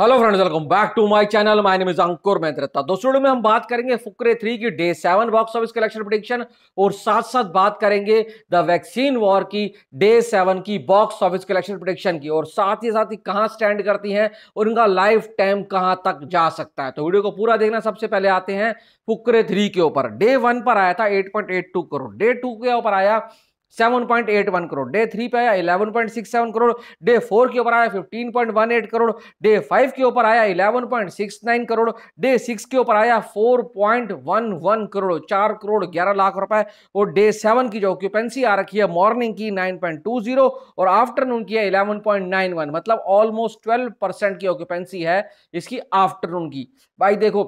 hello friends welcome back to my channel my name is Ankur Mehta दोस्तों में हम बात करेंगे फुकरे थ्री की day seven box office collection prediction और साथ साथ बात करेंगे द वैक्सीन वॉर की डे सेवन की बॉक्स ऑफिस कलेक्शन प्रोडिक्शन की और साथ ही साथ ही कहाँ स्टैंड करती हैं और उनका लाइफ टाइम कहाँ तक जा सकता है तो वीडियो को पूरा देखना सबसे पहले आते हैं फुकरे थ्री के ऊपर डे वन पर आया था एट करोड़ डे टू के ऊपर आया 7.81 करोड़ डे थ्री पे आया 11.67 करोड़ डे फोर के ऊपर आया 15.18 करोड़ डे फाइव के ऊपर आया 11.69 करोड़ डे सिक्स के ऊपर आया 4.11 करोड़ चार करोड़ ग्यारह लाख रुपए और डे सेवन की जो ऑक्यूपेंसी आ रखी है मॉर्निंग की 9.20 और आफ्टरनून की है 11.91 मतलब ऑलमोस्ट 12 परसेंट की ऑक्यूपेंसी है इसकी आफ्टरनून की भाई देखो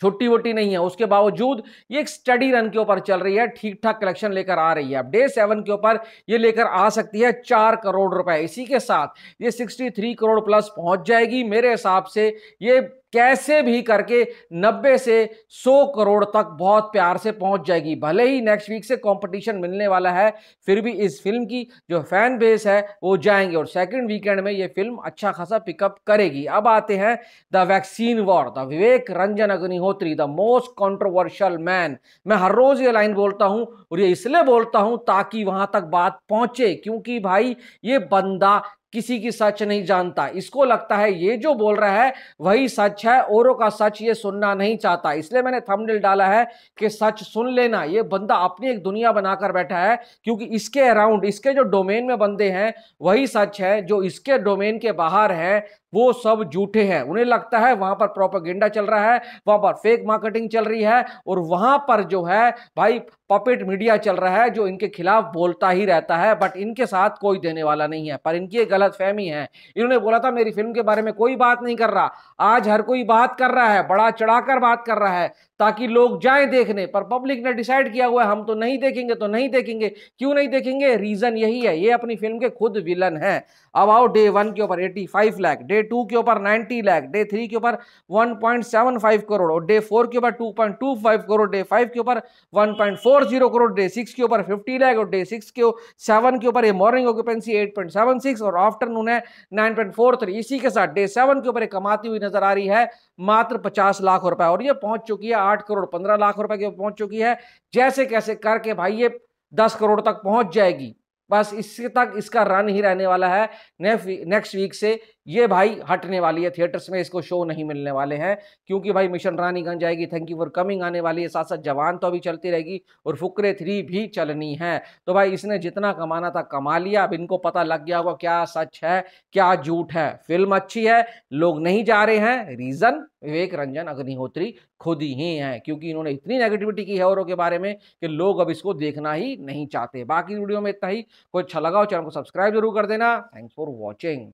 छोटी वोटी नहीं है उसके बावजूद ये एक स्टडी रन के ऊपर चल रही है ठीक ठाक कलेक्शन लेकर आ रही है अब डे सेवन के ऊपर ये लेकर आ सकती है चार करोड़ रुपए इसी के साथ ये सिक्सटी थ्री करोड़ प्लस पहुंच जाएगी मेरे हिसाब से ये कैसे भी करके 90 से 100 करोड़ तक बहुत प्यार से पहुंच जाएगी भले ही नेक्स्ट वीक से कंपटीशन मिलने वाला है फिर भी इस फिल्म की जो फैन बेस है वो जाएंगे और सेकंड वीकेंड में ये फिल्म अच्छा खासा पिकअप करेगी अब आते हैं the vaccine war the Vivek Ranjan Agnihotri the most controversial man मैं हर रोज ये लाइन बोलता हूँ और ये इसलिए बोलता हूँ ताकि वहां तक बात पहुंचे क्योंकि भाई ये बंदा किसी की सच नहीं जानता इसको लगता है ये जो बोल रहा है वही सच है औरों का सच ये सुनना नहीं चाहता इसलिए मैंने थंबनेल डाला है कि सच सुन लेना ये बंदा अपनी एक दुनिया बनाकर बैठा है क्योंकि इसके अराउंड इसके जो डोमेन में बंदे हैं वही सच है जो इसके डोमेन के बाहर हैं वो सब झूठे हैं उन्हें लगता है वहां पर प्रोपागेंडा चल रहा है वहां पर फेक मार्केटिंग चल रही है और वहां पर जो है भाई पपेट मीडिया चल रहा है जो इनके खिलाफ बोलता ही रहता है बट इनके साथ कोई देने वाला नहीं है पर इनकी एक गलत फहमी है इन्होंने बोला था मेरी फिल्म के बारे में कोई बात नहीं कर रहा आज हर कोई बात कर रहा है बड़ा चढ़ाकर बात कर रहा है ताकि लोग जाएं देखने पर पब्लिक ने डिसाइड किया हुआ है हम तो नहीं देखेंगे तो नहीं देखेंगे क्यों नहीं देखेंगे रीजन यही है ये अपनी फिल्म के खुद विलन है आओ डे वन के ऊपर eighty five lakh day two के ऊपर 90 लाख डे थ्री के ऊपर 1.75 करोड़ और डे फोर के ऊपर 2.25 करोड़ डे फाइव के ऊपर 1.40 करोड़ डे सिक्स के ऊपर 50 लाख और डे सिक्स के सेवन के ऊपर ये मॉर्निंग ऑक्यूपेंसी 8.76 और आफ्टरनून है 9.43 इसी के साथ डे सेवन के ऊपर कमाती हुई नजर आ रही है मात्र पचास लाख रुपए और ये पहुंच चुकी है आठ करोड़ पंद्रह लाख रुपए की पहुंच चुकी है जैसे कैसे करके भाई ये दस करोड़ तक पहुंच जाएगी बस इसके तक इसका रन ही रहने वाला है नेक्स्ट वीक से ये भाई हटने वाली है थिएटर्स में इसको शो नहीं मिलने वाले हैं क्योंकि भाई मिशन रानीगंज आएगी थैंक यू फॉर कमिंग आने वाली है साथ साथ जवान तो अभी चलती रहेगी और फुकरे थ्री भी चलनी है तो भाई इसने जितना कमाना था कमा लिया अब इनको पता लग गया होगा क्या सच है क्या झूठ है फिल्म अच्छी है लोग नहीं जा रहे हैं रीज़न विवेक रंजन अग्निहोत्री खुद ही हैं क्योंकि इन्होंने इतनी नेगेटिविटी की है औरों के बारे में कि लोग अब इसको देखना ही नहीं चाहते बाकी वीडियो में इतना ही कोई अच्छा लगा हो चैनल को सब्सक्राइब जरूर कर देना थैंक्स फॉर वॉचिंग